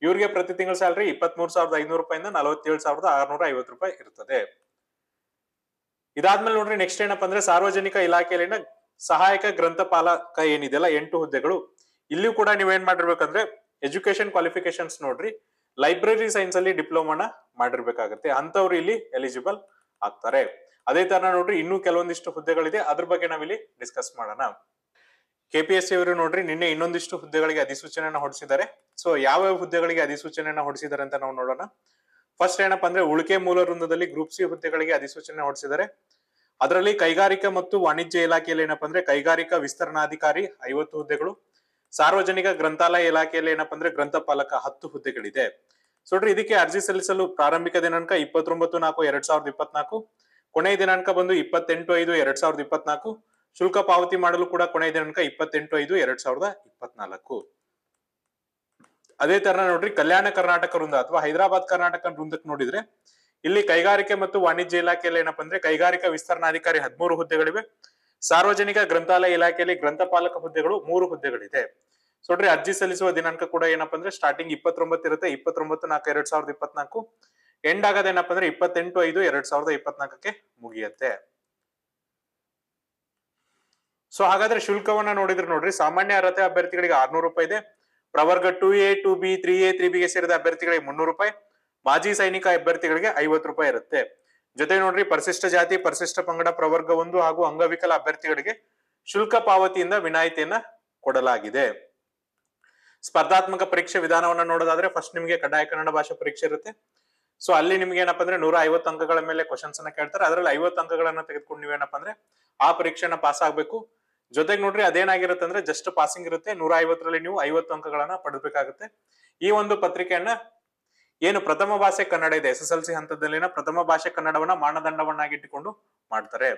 ಇವರಿಗೆ ಪ್ರತಿ ತಿಂಗಳ ಸ್ಯಾಲರಿ ಇಪ್ಪತ್ಮೂರು ಸಾವಿರದ ಐನೂರು ರೂಪಾಯಿಂದ ನಲವತ್ತೇಳು ಸಾವಿರದ ಆರ್ನೂರ ಐವತ್ತು ರೂಪಾಯಿ ಇರ್ತದೆ ಇದಾದ್ಮೇಲೆ ನೋಡ್ರಿ ನೆಕ್ಸ್ಟ್ ಏನಪ್ಪ ಅಂದ್ರೆ ಸಾರ್ವಜನಿಕ ಇಲಾಖೆಯಲ್ಲಿನ ಸಹಾಯಕ ಗ್ರಂಥಪಾಲಕ ಏನಿದೆಯಲ್ಲ ಎಂಟು ಹುದ್ದೆಗಳು ಇಲ್ಲಿ ಕೂಡ ನೀವೇನ್ ಮಾಡಿರ್ಬೇಕಂದ್ರೆ ಎಜುಕೇಶನ್ ಕ್ವಾಲಿಫಿಕೇಶನ್ಸ್ ನೋಡ್ರಿ ಲೈಬ್ರರಿ ಸೈನ್ಸ್ ಅಲ್ಲಿ ಡಿಪ್ಲೊಮಾನ ಮಾಡಿರ್ಬೇಕಾಗತ್ತೆ ಅಂತವ್ರು ಇಲ್ಲಿ ಎಲಿಜಿಬಲ್ ಆಗ್ತಾರೆ ಅದೇ ತರ ನೋಡ್ರಿ ಇನ್ನೂ ಕೆಲವೊಂದಿಷ್ಟು ಹುದ್ದೆಗಳಿದೆ ಅದ್ರ ಬಗ್ಗೆ ನಾವಿಲ್ಲಿ ಡಿಸ್ಕಸ್ ಮಾಡೋಣ ಕೆ ಪಿ ಎಸ್ ಸಿ ಅವರು ನೋಡ್ರಿ ನಿನ್ನೆ ಇನ್ನೊಂದಿಷ್ಟು ಹುದ್ದೆಗಳಿಗೆ ಅಧಿಸೂಚನೆಯನ್ನ ಹೊಡಿಸಿದ್ದಾರೆ ಸೊ ಯಾವ ಯಾವ ಹುದ್ದೆಗಳಿಗೆ ಅಧಿಸೂಚನೆಯನ್ನ ಹೊಡಿಸಿದ್ದಾರೆ ಅಂತ ನಾವು ನೋಡೋಣ ಫಸ್ಟ್ ಏನಪ್ಪ ಅಂದ್ರೆ ಉಳಿಕೆ ಮೂಲ ವೃಂದದಲ್ಲಿ ಗ್ರೂಪ್ ಸಿ ಹುದ್ದೆಗಳಿಗೆ ಅಧಿಸೂಚನೆ ಹೊಡಿಸಿದ್ದಾರೆ ಅದರಲ್ಲಿ ಕೈಗಾರಿಕಾ ಮತ್ತು ವಾಣಿಜ್ಯ ಇಲಾಖೆಯಲ್ಲಿ ಏನಪ್ಪಾ ಅಂದ್ರೆ ಕೈಗಾರಿಕಾ ವಿಸ್ತರಣಾಧಿಕಾರಿ ಐವತ್ತು ಹುದ್ದೆಗಳು ಸಾರ್ವಜನಿಕ ಗ್ರಂಥಾಲಯ ಇಲಾಖೆಯಲ್ಲಿ ಏನಪ್ಪಾ ಅಂದ್ರೆ ಗ್ರಂಥಪಾಲಕ ಹತ್ತು ಹುದ್ದೆಗಳಿದೆ ನೋಡ್ರಿ ಇದಕ್ಕೆ ಅರ್ಜಿ ಸಲ್ಲಿಸಲು ಪ್ರಾರಂಭಿಕ ದಿನಾಂಕ ಇಪ್ಪತ್ತೊಂಬತ್ತು ನಾಲ್ಕು ಎರಡ್ ಸಾವಿರದ ಇಪ್ಪತ್ನಾಲ್ಕು ಕೊನೆಯ ದಿನಾಂಕ ಬಂದು ಇಪ್ಪತ್ತೆಂಟು ಐದು ಎರಡ್ ಸಾವಿರದ ಇಪ್ಪತ್ನಾಲ್ಕು ಶುಲ್ಕ ಪಾವತಿ ಮಾಡಲು ಕೂಡ ಕೊನೆಯ ದಿನಾಂಕ ಇಪ್ಪತ್ತೆಂಟು ಐದು ಎರಡ್ ಸಾವಿರದ ಇಪ್ಪತ್ನಾಲ್ಕು ಅದೇ ತರ ನೋಡ್ರಿ ಕಲ್ಯಾಣ ಕರ್ನಾಟಕ ವೃಂದ ಅಥವಾ ಹೈದರಾಬಾದ್ ಕರ್ನಾಟಕ ವೃಂದಕ್ಕೆ ನೋಡಿದ್ರೆ ಇಲ್ಲಿ ಕೈಗಾರಿಕೆ ಮತ್ತು ವಾಣಿಜ್ಯ ಇಲಾಖೆಯಲ್ಲಿ ಏನಪ್ಪ ಅಂದ್ರೆ ಕೈಗಾರಿಕಾ ವಿಸ್ತರಣಾಧಿಕಾರಿ ಹದಿಮೂರು ಹುದ್ದೆಗಳಿವೆ ಸಾರ್ವಜನಿಕ ಗ್ರಂಥಾಲಯ ಇಲಾಖೆಯಲ್ಲಿ ಗ್ರಂಥಪಾಲಕ ಹುದ್ದೆಗಳು ಮೂರು ಹುದ್ದೆಗಳಿದೆ ನೋಡ್ರಿ ಅರ್ಜಿ ಸಲ್ಲಿಸುವ ದಿನಾಂಕ ಕೂಡ ಏನಪ್ಪಾ ಅಂದ್ರೆ ಸ್ಟಾರ್ಟಿಂಗ್ ಇಪ್ಪತ್ತೊಂಬತ್ತು ಇರುತ್ತೆ ಇಪ್ಪತ್ತೊಂಬತ್ತು ನಾಲ್ಕು ಎರಡ್ ಸಾವಿರದ ಇಪ್ಪತ್ನಾಲ್ಕು ಎಂಡ್ ಆಗದೇನಪ್ಪಾ ಅಂದ್ರೆ ಇಪ್ಪತ್ತೆಂಟು ಐದು ಎರಡ್ ಸಾವಿರದ ಇಪ್ಪತ್ನಾಲ್ಕಕ್ಕೆ ಮುಗಿಯತ್ತೆ ಸೊ ಹಾಗಾದ್ರೆ ಶುಲ್ಕವನ್ನ ನೋಡಿದ್ರೆ ನೋಡ್ರಿ ಸಾಮಾನ್ಯ ಅರ್ಹತೆ ಅಭ್ಯರ್ಥಿಗಳಿಗೆ ಆರ್ನೂರು ರೂಪಾಯಿ ಇದೆ ಪ್ರವರ್ಗ two A two B three A three ಬಿಗೆ ಸೇರಿದ ಅಭ್ಯರ್ಥಿಗಳಿಗೆ ಮುನ್ನೂರು ರೂಪಾಯಿ ಮಾಜಿ ಸೈನಿಕ ಅಭ್ಯರ್ಥಿಗಳಿಗೆ ಐವತ್ತು ರೂಪಾಯಿ ಇರುತ್ತೆ ಜೊತೆಗೆ ನೋಡ್ರಿ ಪರಿಶಿಷ್ಟ ಜಾತಿ ಪರಿಶಿಷ್ಟ ಪಂಗಡ ಪ್ರವರ್ಗ ಒಂದು ಹಾಗೂ ಅಂಗವಿಕಲ ಅಭ್ಯರ್ಥಿಗಳಿಗೆ ಶುಲ್ಕ ಪಾವತಿಯಿಂದ ವಿನಾಯಿತಿಯನ್ನ ಕೊಡಲಾಗಿದೆ ಸ್ಪರ್ಧಾತ್ಮಕ ಪರೀಕ್ಷೆ ವಿಧಾನವನ್ನ ನೋಡೋದಾದ್ರೆ ಫಸ್ಟ್ ನಿಮಗೆ ಕಡ್ಡಾಯ ಕನ್ನಡ ಭಾಷಾ ಪರೀಕ್ಷೆ ಇರುತ್ತೆ ಸೊ ಅಲ್ಲಿ ನಿಮ್ಗೆ ಏನಪ್ಪಾ ಅಂದ್ರೆ ನೂರ ಐವತ್ತು ಅಂಕಗಳ ಮೇಲೆ ಕ್ವಶನ್ಸ್ ಅನ್ನ ಕೇಳ್ತಾರೆ ಅದರಲ್ಲಿ ಐವತ್ತು ಅಂಕಗಳನ್ನ ತೆಗೆದುಕೊಂಡು ಏನಪ್ಪಾ ಅಂದ್ರೆ ಆ ಪರೀಕ್ಷೆನ ಪಾಸ್ ಆಗ್ಬೇಕು ಜೊತೆಗೆ ನೋಡ್ರಿ ಅದೇನಾಗಿರುತ್ತೆ ಅಂದ್ರೆ ಜಸ್ಟ್ ಪಾಸಿಂಗ್ ಇರುತ್ತೆ ನೂರ ಐವತ್ತರಲ್ಲಿ ನೀವು ಐವತ್ತು ಅಂಕಗಳನ್ನ ಪಡೆದಬೇಕಾಗುತ್ತೆ ಈ ಒಂದು ಪತ್ರಿಕೆಯನ್ನ ಏನು ಪ್ರಥಮ ಭಾಷೆ ಕನ್ನಡ ಇದೆ ಎಸ್ ಎಸ್ ಎಲ್ ಸಿ ಹಂತದಲ್ಲಿನ ಪ್ರಥಮ ಭಾಷೆ ಕನ್ನಡವನ್ನ ಮಾನದಂಡವನ್ನಾಗಿಟ್ಟುಕೊಂಡು ಮಾಡ್ತಾರೆ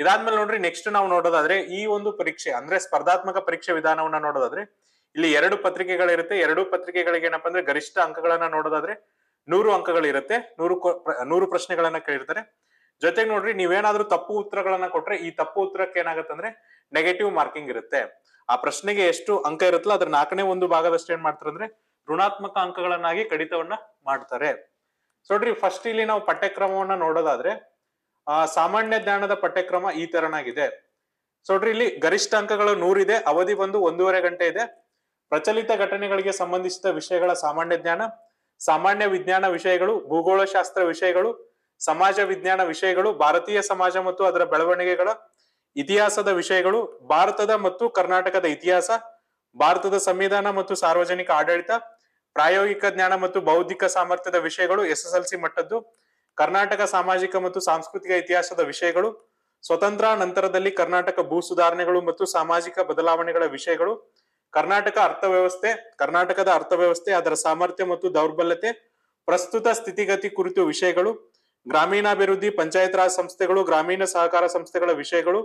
ಇದಾದ್ಮೇಲೆ ನೋಡ್ರಿ ನೆಕ್ಸ್ಟ್ ನಾವು ನೋಡೋದಾದ್ರೆ ಈ ಒಂದು ಪರೀಕ್ಷೆ ಅಂದ್ರೆ ಸ್ಪರ್ಧಾತ್ಮಕ ಪರೀಕ್ಷೆ ವಿಧಾನವನ್ನ ನೋಡೋದಾದ್ರೆ ಇಲ್ಲಿ ಎರಡು ಪತ್ರಿಕೆಗಳಿರುತ್ತೆ ಎರಡು ಪತ್ರಿಕೆಗಳಿಗೆ ಏನಪ್ಪ ಅಂದ್ರೆ ಗರಿಷ್ಠ ಅಂಕಗಳನ್ನ ನೋಡೋದಾದ್ರೆ ನೂರು ಅಂಕಗಳಿರುತ್ತೆ ನೂರು ನೂರು ಪ್ರಶ್ನೆಗಳನ್ನ ಕೇಳಿರ್ತಾರೆ ಜೊತೆಗೆ ನೋಡ್ರಿ ನೀವೇನಾದ್ರೂ ತಪ್ಪು ಉತ್ತರಗಳನ್ನ ಕೊಟ್ರೆ ಈ ತಪ್ಪು ಉತ್ತರಕ್ಕೆ ಏನಾಗತ್ತಂದ್ರೆ ನೆಗೆಟಿವ್ ಮಾರ್ಕಿಂಗ್ ಇರುತ್ತೆ ಆ ಪ್ರಶ್ನೆಗೆ ಎಷ್ಟು ಅಂಕ ಇರುತ್ತಲ್ಲ ಅದ್ರ ನಾಲ್ಕನೇ ಒಂದು ಭಾಗದಷ್ಟು ಏನ್ ಮಾಡ್ತಾರಂದ್ರೆ ಋಣಾತ್ಮಕ ಅಂಕಗಳನ್ನಾಗಿ ಕಡಿತವನ್ನ ಮಾಡ್ತಾರೆ ಸೊ ನೋಡ್ರಿ ಫಸ್ಟ್ ಇಲ್ಲಿ ನಾವು ಪಠ್ಯಕ್ರಮವನ್ನ ನೋಡೋದಾದ್ರೆ ಆ ಸಾಮಾನ್ಯ ಜ್ಞಾನದ ಪಠ್ಯಕ್ರಮ ಈ ತರನಾಗಿದೆ ಸೊ ನೋಡ್ರಿ ಇಲ್ಲಿ ಗರಿಷ್ಠ ಅಂಕಗಳು ನೂರಿದೆ ಅವಧಿ ಬಂದು ಒಂದೂವರೆ ಗಂಟೆ ಇದೆ ಪ್ರಚಲಿತ ಘಟನೆಗಳಿಗೆ ಸಂಬಂಧಿಸಿದ ವಿಷಯಗಳ ಸಾಮಾನ್ಯ ಜ್ಞಾನ ಸಾಮಾನ್ಯ ವಿಜ್ಞಾನ ವಿಷಯಗಳು ಭೂಗೋಳಶಾಸ್ತ್ರ ವಿಷಯಗಳು ಸಮಾಜ ವಿಜ್ಞಾನ ವಿಷಯಗಳು ಭಾರತೀಯ ಸಮಾಜ ಮತ್ತು ಅದರ ಬೆಳವಣಿಗೆಗಳ ಇತಿಹಾಸದ ವಿಷಯಗಳು ಭಾರತದ ಮತ್ತು ಕರ್ನಾಟಕದ ಇತಿಹಾಸ ಭಾರತದ ಸಂವಿಧಾನ ಮತ್ತು ಸಾರ್ವಜನಿಕ ಆಡಳಿತ ಪ್ರಾಯೋಗಿಕ ಜ್ಞಾನ ಮತ್ತು ಬೌದ್ಧಿಕ ಸಾಮರ್ಥ್ಯದ ವಿಷಯಗಳು ಸಿ ಮಟ್ಟದ್ದು ಕರ್ನಾಟಕ ಸಾಮಾಜಿಕ ಮತ್ತು ಸಾಂಸ್ಕೃತಿಕ ಇತಿಹಾಸದ ವಿಷಯಗಳು ಸ್ವತಂತ್ರ ನಂತರದಲ್ಲಿ ಕರ್ನಾಟಕ ಭೂ ಸುಧಾರಣೆಗಳು ಮತ್ತು ಸಾಮಾಜಿಕ ಬದಲಾವಣೆಗಳ ವಿಷಯಗಳು ಕರ್ನಾಟಕ ಅರ್ಥವ್ಯವಸ್ಥೆ ಕರ್ನಾಟಕದ ಅರ್ಥವ್ಯವಸ್ಥೆ ಅದರ ಸಾಮರ್ಥ್ಯ ಮತ್ತು ದೌರ್ಬಲ್ಯತೆ ಪ್ರಸ್ತುತ ಸ್ಥಿತಿಗತಿ ಕುರಿತು ವಿಷಯಗಳು ಗ್ರಾಮೀಣಾಭಿವೃದ್ಧಿ ಪಂಚಾಯತ್ ರಾಜ್ ಸಂಸ್ಥೆಗಳು ಗ್ರಾಮೀಣ ಸಹಕಾರ ಸಂಸ್ಥೆಗಳ ವಿಷಯಗಳು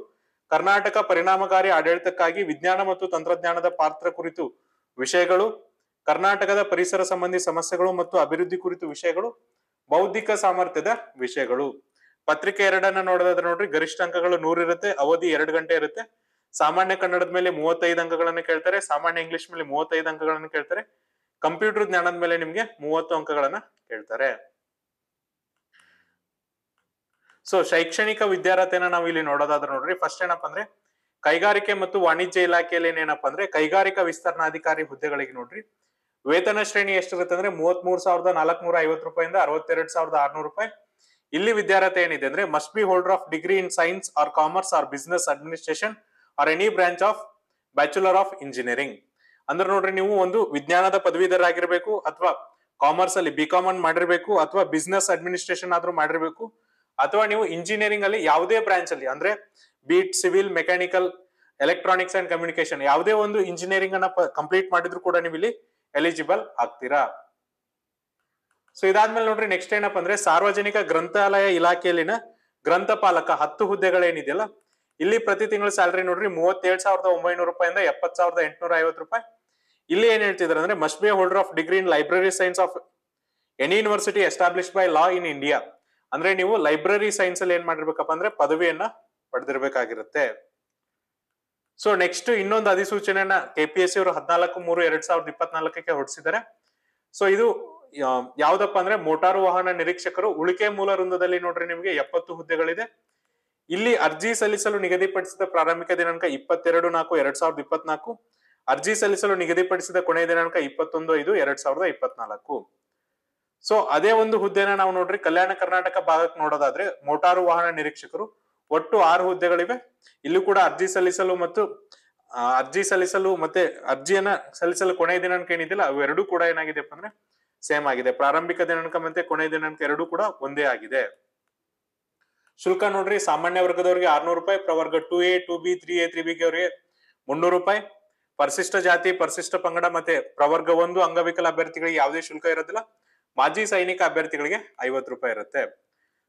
ಕರ್ನಾಟಕ ಪರಿಣಾಮಕಾರಿ ಆಡಳಿತಕ್ಕಾಗಿ ವಿಜ್ಞಾನ ಮತ್ತು ತಂತ್ರಜ್ಞಾನದ ಪಾತ್ರ ಕುರಿತು ವಿಷಯಗಳು ಕರ್ನಾಟಕದ ಪರಿಸರ ಸಂಬಂಧಿ ಸಮಸ್ಯೆಗಳು ಮತ್ತು ಅಭಿವೃದ್ಧಿ ಕುರಿತು ವಿಷಯಗಳು ಬೌದ್ಧಿಕ ಸಾಮರ್ಥ್ಯದ ವಿಷಯಗಳು ಪತ್ರಿಕೆ ಎರಡನ್ನ ನೋಡೋದಾದ್ರೆ ನೋಡ್ರಿ ಗರಿಷ್ಠ ಅಂಕಗಳು ನೂರ್ ಇರುತ್ತೆ ಅವಧಿ ಎರಡು ಗಂಟೆ ಇರುತ್ತೆ ಸಾಮಾನ್ಯ ಕನ್ನಡದ ಮೇಲೆ ಮೂವತ್ತೈದು ಅಂಕಗಳನ್ನ ಕೇಳ್ತಾರೆ ಸಾಮಾನ್ಯ ಇಂಗ್ಲಿಷ್ ಮೇಲೆ ಮೂವತ್ತೈದು ಅಂಕಗಳನ್ನ ಕೇಳ್ತಾರೆ ಕಂಪ್ಯೂಟರ್ ಜ್ಞಾನದ ಮೇಲೆ ನಿಮ್ಗೆ ಮೂವತ್ತು ಅಂಕಗಳನ್ನ ಕೇಳ್ತಾರೆ ಸೊ ಶೈಕ್ಷಣಿಕ ವಿದ್ಯಾರ್ಥಿನ ನಾವು ಇಲ್ಲಿ ನೋಡೋದಾದ್ರೆ ನೋಡ್ರಿ ಫಸ್ಟ್ ಏನಪ್ಪಾ ಅಂದ್ರೆ ಕೈಗಾರಿಕೆ ಮತ್ತು ವಾಣಿಜ್ಯ ಇಲಾಖೆಯಲ್ಲಿ ಏನಪ್ಪಾ ಅಂದ್ರೆ ಕೈಗಾರಿಕಾ ವಿಸ್ತರಣಾಧಿಕಾರಿ ಹುದ್ದೆಗಳಿಗೆ ನೋಡ್ರಿ ವೇತನ ಶ್ರೇಣಿ ಎಷ್ಟಿರುತ್ತೆ ಅಂದ್ರೆ ಮೂವತ್ಮೂರ್ ಸಾವಿರದ ನಾಲ್ಕನೂರ ಐವತ್ತು ರೂಪಾಯಿಂದ ಅರವತ್ತೆರಡು ಸಾವಿರದ ಆರ್ನೂರು ರೂಪಾಯಿ ಇಲ್ಲಿ ವಿದ್ಯಾರ್ಥಿ ಏನಿದೆ ಅಂದ್ರೆ must be holder of degree in science or commerce or business administration or any branch of bachelor of engineering ಅಂದ್ರೆ ನೋಡ್ರಿ ನೀವು ಒಂದು ವಿಜ್ಞಾನದ ಆಗಿರಬೇಕು ಅಥವಾ ಕಾಮರ್ಸ್ ಅಲ್ಲಿ ಬಿ ಕಾಮ್ ಅನ್ ಮಾಡಿರ್ಬೇಕು ಅಥವಾ ಬಿಸ್ನೆಸ್ ಅಡ್ಮಿನಿಸ್ಟ್ರೇಷನ್ ಆದ್ರೂ ಮಾಡಿರಬೇಕು ಅಥವಾ ನೀವು ಇಂಜಿನಿಯರಿಂಗ್ ಅಲ್ಲಿ ಯಾವುದೇ ಬ್ರಾಂಚ್ ಅಲ್ಲಿ ಅಂದ್ರೆ ಬಿಟ್ civil mechanical electronics and communication ಯಾವುದೇ ಒಂದು ಇಂಜಿನಿಯರಿಂಗ್ ಅನ್ನ ಕಂಪ್ಲೀಟ್ ಮಾಡಿದ್ರು ಕೂಡ ನೀವು ಇಲ್ಲಿ ಎಲಿಜಿಬಲ್ ಆಗ್ತೀರಾ ಸೊ ಇದಾದ್ಮೇಲೆ ನೋಡ್ರಿ ನೆಕ್ಸ್ಟ್ ಏನಪ್ಪ ಅಂದ್ರೆ ಸಾರ್ವಜನಿಕ ಗ್ರಂಥಾಲಯ ಇಲಾಖೆಯಲ್ಲಿನ ಗ್ರಂಥಪಾಲಕ ಹತ್ತು ಹುದ್ದೆಗಳೇನಿದೆಯಲ್ಲ ಇಲ್ಲಿ ಪ್ರತಿ ತಿಂಗಳ ಸ್ಯಾಲರಿ ನೋಡ್ರಿ ಮೂವತ್ತೇಳು ಸಾವಿರದ ಒಂಬೈನೂರು ರೂಪಾಯಿಂದ ಎಪ್ಪತ್ ಸಾವಿರದ ಎಂಟುನೂರ ಐವತ್ತು ರೂಪಾಯಿ ಇಲ್ಲಿ ಏನ್ ಹೇಳ್ತಿದ್ದಾರೆ ಅಂದ್ರೆ must be holder of degree in library science of any university establish by law in India ಅಂದ್ರೆ ನೀವು ಲೈಬ್ರರಿ ಸೈನ್ಸ್ ಅಲ್ಲಿ ಏನ್ ಮಾಡಿರ್ಬೇಕಪ್ಪ ಅಂದ್ರೆ ಪದವಿಯನ್ನ ಪಡೆದಿರ್ಬೇಕಾಗಿರುತ್ತೆ ಸೊ ನೆಕ್ಸ್ಟ್ ಇನ್ನೊಂದು ಅಧಿಸೂಚನೆಯನ್ನ ಸಿ ಅವರು ಹದಿನಾಲ್ಕು ಮೂರು ಎರಡ್ ಸಾವಿರದ ಇಪ್ಪತ್ನಾಲ್ಕಕ್ಕೆ ಹೊರಡಿಸಿದ್ದಾರೆ ಸೊ ಇದು ಯಾವ್ದಪ್ಪ ಅಂದ್ರೆ ಮೋಟಾರು ವಾಹನ ನಿರೀಕ್ಷಕರು ಉಳಿಕೆ ಮೂಲ ವೃಂದದಲ್ಲಿ ನೋಡ್ರಿ ನಿಮಗೆ ಎಪ್ಪತ್ತು ಹುದ್ದೆಗಳಿದೆ ಇಲ್ಲಿ ಅರ್ಜಿ ಸಲ್ಲಿಸಲು ನಿಗದಿಪಡಿಸಿದ ಪ್ರಾರಂಭಿಕ ದಿನಾಂಕ ಇಪ್ಪತ್ತೆರಡು ನಾಲ್ಕು ಎರಡ್ ಸಾವಿರದ ಇಪ್ಪತ್ನಾಲ್ಕು ಅರ್ಜಿ ಸಲ್ಲಿಸಲು ನಿಗದಿಪಡಿಸಿದ ಕೊನೆಯ ದಿನಾಂಕ ಇಪ್ಪತ್ತೊಂದು ಐದು ಎರಡ್ ಸಾವಿರದ ಇಪ್ಪತ್ನಾಲ್ಕು ಸೊ ಅದೇ ಒಂದು ಹುದ್ದೆನ ನಾವು ನೋಡ್ರಿ ಕಲ್ಯಾಣ ಕರ್ನಾಟಕ ಭಾಗಕ್ಕೆ ನೋಡೋದಾದ್ರೆ ಮೋಟಾರು ವಾಹನ ನಿರೀಕ್ಷಕರು ಒಟ್ಟು ಆರು ಹುದ್ದೆಗಳಿವೆ ಇಲ್ಲೂ ಕೂಡ ಅರ್ಜಿ ಸಲ್ಲಿಸಲು ಮತ್ತು ಅರ್ಜಿ ಸಲ್ಲಿಸಲು ಮತ್ತೆ ಅರ್ಜಿಯನ್ನ ಸಲ್ಲಿಸಲು ಕೊನೆಯ ದಿನಾಂಕ ಏನಿದೆಯಲ್ಲ ಅವೆರಡೂ ಕೂಡ ಏನಾಗಿದೆ ಅಂದ್ರೆ ಸೇಮ್ ಆಗಿದೆ ಪ್ರಾರಂಭಿಕ ದಿನಾಂಕ ಮತ್ತೆ ಕೊನೆಯ ದಿನಾಂಕ ಎರಡೂ ಕೂಡ ಒಂದೇ ಆಗಿದೆ ಶುಲ್ಕ ನೋಡ್ರಿ ಸಾಮಾನ್ಯ ವರ್ಗದವರಿಗೆ ಆರ್ನೂರು ರೂಪಾಯಿ ಪ್ರವರ್ಗ two A two B three A three B ಅವರಿಗೆ ಮುನ್ನೂರು ರೂಪಾಯಿ ಪರಿಶಿಷ್ಟ ಜಾತಿ ಪರಿಶಿಷ್ಟ ಪಂಗಡ ಮತ್ತೆ ಪ್ರವರ್ಗ ಒಂದು ಅಂಗವಿಕಲ ಅಭ್ಯರ್ಥಿಗಳಿಗೆ ಯಾವುದೇ ಶುಲ್ಕ ಇರೋದಿಲ್ಲ ಮಾಜಿ ಸೈನಿಕ ಅಭ್ಯರ್ಥಿಗಳಿಗೆ ಐವತ್ತು ರೂಪಾಯಿ ಇರುತ್ತೆ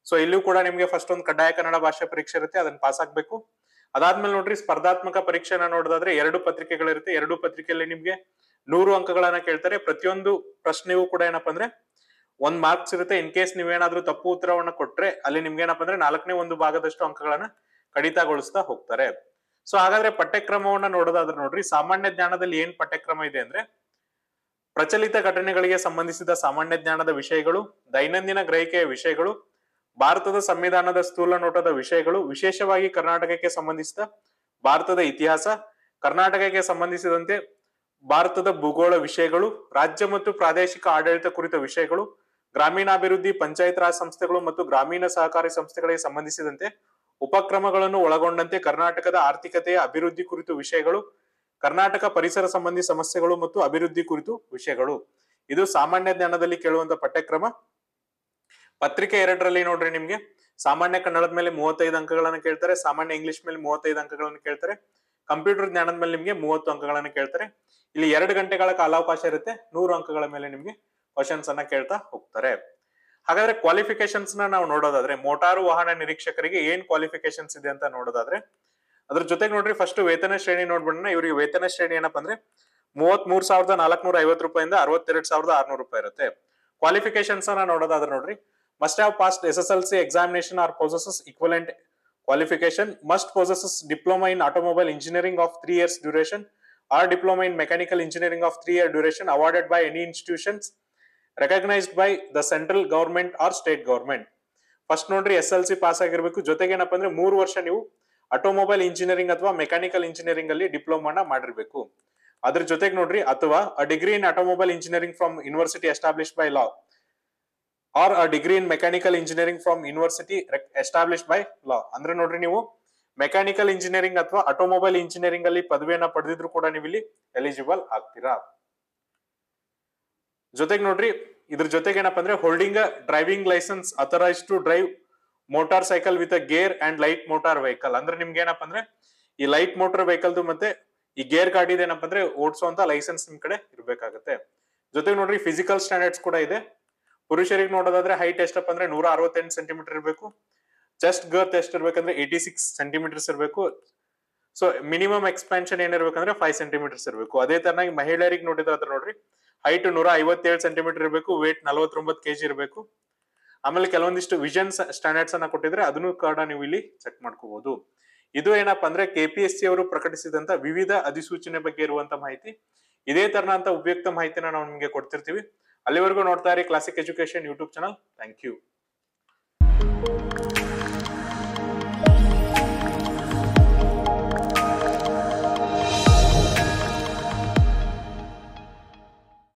ಸೊ ಇಲ್ಲೂ ಕೂಡ ನಿಮ್ಗೆ ಫಸ್ಟ್ ಒಂದು ಕಡ್ಡಾಯ ಕನ್ನಡ ಭಾಷಾ ಪರೀಕ್ಷೆ ಇರುತ್ತೆ ಅದನ್ನ ಪಾಸ್ ಆಗ್ಬೇಕು ಅದಾದ್ಮೇಲೆ ನೋಡ್ರಿ ಸ್ಪರ್ಧಾತ್ಮಕ ಪರೀಕ್ಷೆನ ನೋಡೋದಾದ್ರೆ ಎರಡು ಪತ್ರಿಕೆಗಳಿರುತ್ತೆ ಎರಡು ಪತ್ರಿಕೆಯಲ್ಲಿ ನಿಮ್ಗೆ ನೂರು ಅಂಕಗಳನ್ನ ಕೇಳ್ತಾರೆ ಪ್ರತಿಯೊಂದು ಪ್ರಶ್ನೆಗೂ ಕೂಡ ಏನಪ್ಪಾ ಅಂದ್ರೆ ಒಂದ್ ಮಾರ್ಕ್ಸ್ ಇರುತ್ತೆ ಇನ್ ಕೇಸ್ ನೀವೇನಾದ್ರೂ ತಪ್ಪು ಉತ್ತರವನ್ನ ಕೊಟ್ರೆ ಅಲ್ಲಿ ನಿಮ್ಗೆ ಏನಪ್ಪಾ ಅಂದ್ರೆ ನಾಲ್ಕನೇ ಒಂದು ಭಾಗದಷ್ಟು ಅಂಕಗಳನ್ನ ಕಡಿತಗೊಳಿಸ್ತಾ ಹೋಗ್ತಾರೆ ಸೊ ಹಾಗಾದ್ರೆ ಪಠ್ಯಕ್ರಮವನ್ನ ನೋಡೋದಾದ್ರೆ ನೋಡ್ರಿ ಸಾಮಾನ್ಯ ಜ್ಞಾನದಲ್ಲಿ ಏನ್ ಪಠ್ಯಕ್ರಮ ಇದೆ ಅಂದ್ರೆ ಪ್ರಚಲಿತ ಘಟನೆಗಳಿಗೆ ಸಂಬಂಧಿಸಿದ ಸಾಮಾನ್ಯ ಜ್ಞಾನದ ವಿಷಯಗಳು ದೈನಂದಿನ ಗ್ರಹಿಕೆಯ ವಿಷಯಗಳು ಭಾರತದ ಸಂವಿಧಾನದ ಸ್ಥೂಲ ನೋಟದ ವಿಷಯಗಳು ವಿಶೇಷವಾಗಿ ಕರ್ನಾಟಕಕ್ಕೆ ಸಂಬಂಧಿಸಿದ ಭಾರತದ ಇತಿಹಾಸ ಕರ್ನಾಟಕಕ್ಕೆ ಸಂಬಂಧಿಸಿದಂತೆ ಭಾರತದ ಭೂಗೋಳ ವಿಷಯಗಳು ರಾಜ್ಯ ಮತ್ತು ಪ್ರಾದೇಶಿಕ ಆಡಳಿತ ಕುರಿತ ವಿಷಯಗಳು ಗ್ರಾಮೀಣಾಭಿವೃದ್ಧಿ ಪಂಚಾಯತ್ ರಾಜ್ ಸಂಸ್ಥೆಗಳು ಮತ್ತು ಗ್ರಾಮೀಣ ಸಹಕಾರಿ ಸಂಸ್ಥೆಗಳಿಗೆ ಸಂಬಂಧಿಸಿದಂತೆ ಉಪಕ್ರಮಗಳನ್ನು ಒಳಗೊಂಡಂತೆ ಕರ್ನಾಟಕದ ಆರ್ಥಿಕತೆಯ ಅಭಿವೃದ್ಧಿ ಕುರಿತು ವಿಷಯಗಳು ಕರ್ನಾಟಕ ಪರಿಸರ ಸಂಬಂಧಿ ಸಮಸ್ಯೆಗಳು ಮತ್ತು ಅಭಿವೃದ್ಧಿ ಕುರಿತು ವಿಷಯಗಳು ಇದು ಸಾಮಾನ್ಯ ಜ್ಞಾನದಲ್ಲಿ ಕೇಳುವಂತ ಪಠ್ಯಕ್ರಮ ಪತ್ರಿಕೆ ಎರಡರಲ್ಲಿ ನೋಡ್ರಿ ನಿಮ್ಗೆ ಸಾಮಾನ್ಯ ಕನ್ನಡದ ಮೇಲೆ ಮೂವತ್ತೈದು ಅಂಕಗಳನ್ನು ಕೇಳ್ತಾರೆ ಸಾಮಾನ್ಯ ಇಂಗ್ಲಿಷ್ ಮೇಲೆ ಮೂವತ್ತೈದು ಅಂಕಗಳನ್ನು ಕೇಳ್ತಾರೆ ಕಂಪ್ಯೂಟರ್ ಜ್ಞಾನದ ಮೇಲೆ ನಿಮ್ಗೆ ಮೂವತ್ತು ಅಂಕಗಳನ್ನು ಕೇಳ್ತಾರೆ ಇಲ್ಲಿ ಎರಡು ಗಂಟೆಗಳ ಕಾಲಾವಕಾಶ ಇರುತ್ತೆ ನೂರು ಅಂಕಗಳ ಮೇಲೆ ನಿಮ್ಗೆ ಕ್ವಶನ್ಸ್ ಅನ್ನ ಕೇಳ್ತಾ ಹೋಗ್ತಾರೆ ಹಾಗಾದ್ರೆ ಕ್ವಾಲಿಫಿಕೇಶನ್ಸ್ ನ ನಾವು ನೋಡೋದಾದ್ರೆ ಮೋಟಾರು ವಾಹನ ನಿರೀಕ್ಷಕರಿಗೆ ಏನ್ ಕ್ವಾಲಿಫಿಕೇಶನ್ಸ್ ಇದೆ ಅಂತ ನೋಡೋದಾದ್ರೆ ಅದ್ರ ಜೊತೆಗೆ ನೋಡ್ರಿ ಫಸ್ಟ್ ವೇತನ ಶ್ರೇಣಿ ನೋಡ್ಬಿಡೋಣ ಇವರಿಗೆ ವೇತನ ಶ್ರೇಣಿ ಏನಪ್ಪಾ ಅಂದ್ರೆ ಮೂವತ್ತ್ ಮೂರ್ ಸಾವಿರದ ನಾಲ್ಕನೂರ ಐವತ್ತು ರೂಪಾಯಿಂದ ಅರವತ್ತೆರಡು ಸಾವಿರದ ಆರ್ನೂರು ರೂಪಾಯಿ ಇರುತ್ತೆ ಕ್ವಾಲಿಫಿಕೇಶನ್ಸ್ ಅನ್ನ ನೋಡೋದಾದ್ರೆ ನೋಡ್ರಿ must have passed SSLC examination or possesses equivalent qualification, must possesses diploma in automobile engineering of three years duration or diploma in mechanical engineering of three year duration awarded by any institutions recognized by the central government or state government. First ನೋಡ್ರಿ S L C pass ಆಗಿರ್ಬೇಕು ಜೊತೆಗೆ ಏನಪ್ಪ ಅಂದ್ರೆ ಮೂರು ವರ್ಷ ನೀವು automobile engineering ಅಥವಾ mechanical engineering ಅಲ್ಲಿ ಡಿಪ್ಲೊಮಾನ ಮಾಡಿರ್ಬೇಕು ಅದ್ರ ಜೊತೆಗೆ ನೋಡ್ರಿ ಅಥವಾ degree in automobile engineering from university establish by law or a degree in mechanical engineering from university establish by law ಅಂದ್ರೆ ನೋಡ್ರಿ ನೀವು ಮೆಕ್ಯಾನಿಕಲ್ ಇಂಜಿನಿಯರಿಂಗ್ ಅಥವಾ ಆಟೋಮೊಬೈಲ್ ಇಂಜಿನಿಯರಿಂಗ್ ಅಲ್ಲಿ ಪದವಿಯನ್ನ ಪಡೆದಿದ್ರು ಕೂಡ ನೀವು ಇಲ್ಲಿ ಎಲಿಜಿಬಲ್ ಆಗ್ತೀರಾ ಜೊತೆಗೆ ನೋಡ್ರಿ ಇದ್ರ ಜೊತೆಗೆ ಏನಪ್ಪಾ ಅಂದ್ರೆ holding driving licence authorise to drive motor cycle with gear and light motor vehicle ಅಂದ್ರೆ ನಿಮ್ಗೆ ಏನಪ್ಪಾ ಅಂದ್ರೆ ಈ ಲೈಟ್ ಮೋಟಾರ್ ವೆಹಿಕಲ್ದು ಮತ್ತೆ ಈ ಗೇರ್ ಗಾಡಿದ ಏನಪ್ಪಾ ಅಂದ್ರೆ ಓಡಿಸುವಂತ ಲೈಸೆನ್ಸ್ ನಿಮ್ ಕಡೆ ಇರಬೇಕಾಗತ್ತೆ ಜೊತೆಗೆ ನೋಡ್ರಿ ಫಿಸಿಕಲ್ ಸ್ಟ್ಯಾಂಡರ್ಡ್ಸ್ ಕೂಡ ಇದೆ ಪುರುಷರಿಗೆ ನೋಡೋದಾದ್ರೆ ಹೈಟ್ ಎಷ್ಟಪ್ಪ ಅಂದ್ರೆ ನೂರ ಅರವತ್ತೆಂಟು ಸೆಂಟಿಮೀಟರ್ ಇರಬೇಕು ಚೆಸ್ಟ್ ಗರ್ತ್ ಎಷ್ಟು ಇರಬೇಕಂದ್ರೆ ಏಯ್ಟಿ ಸಿಕ್ಸ್ ಸೆಂಟಿಮೀಟರ್ಸ್ ಇರಬೇಕು ಸೊ ಮಿನಿಮಮ್ ಎಕ್ಸ್ಪೆನ್ಷನ್ ಏನಿರ್ಬೇಕಂದ್ರೆ ಫೈವ್ ಸೆಂಟಿಮೀಟರ್ಸ್ ಇರಬೇಕು ಅದೇ ತರನಾಗಿ ಮಹಿಳೆಯರಿಗೆ ನೋಡಿದ್ರೆ ನೋಡ್ರಿ ಹೈಟ್ ನೂರ ಐವತ್ತೇಳು ಸೆಂಟಿಮೀಟರ್ ಇರಬೇಕು ವೇಟ್ ನಲವತ್ತೊಂಬತ್ತು ಕೆಜಿ ಇರಬೇಕು ಆಮೇಲೆ ಕೆಲವೊಂದಿಷ್ಟು ವಿಷನ್ ಸ್ಟ್ಯಾಂಡರ್ಡ್ಸ್ ಅನ್ನ ಕೊಟ್ಟಿದ್ರೆ ಅದನ್ನು ಕೂಡ ನೀವು ಇಲ್ಲಿ ಚೆಕ್ ಮಾಡ್ಕೋಬಹುದು ಇದು ಏನಪ್ಪಾ ಅಂದ್ರೆ ಕೆ ಪಿ ಎಸ್ ಸಿ ಅವರು ಪ್ರಕಟಿಸಿದಂತ ವಿವಿಧ ಅಧಿಸೂಚನೆ ಬಗ್ಗೆ ಇರುವಂತ ಮಾಹಿತಿ ಇದೇ ತರನಂತ ಉಪಯುಕ್ತ ಮಾಹಿತಿನ ನಾವು ನಿಮಗೆ ಕೊಡ್ತಿರ್ತೀವಿ ಅಲ್ಲಿವರೆಗೂ ನೋಡ್ತಾ ಇರಿ classic education YouTube channel thank you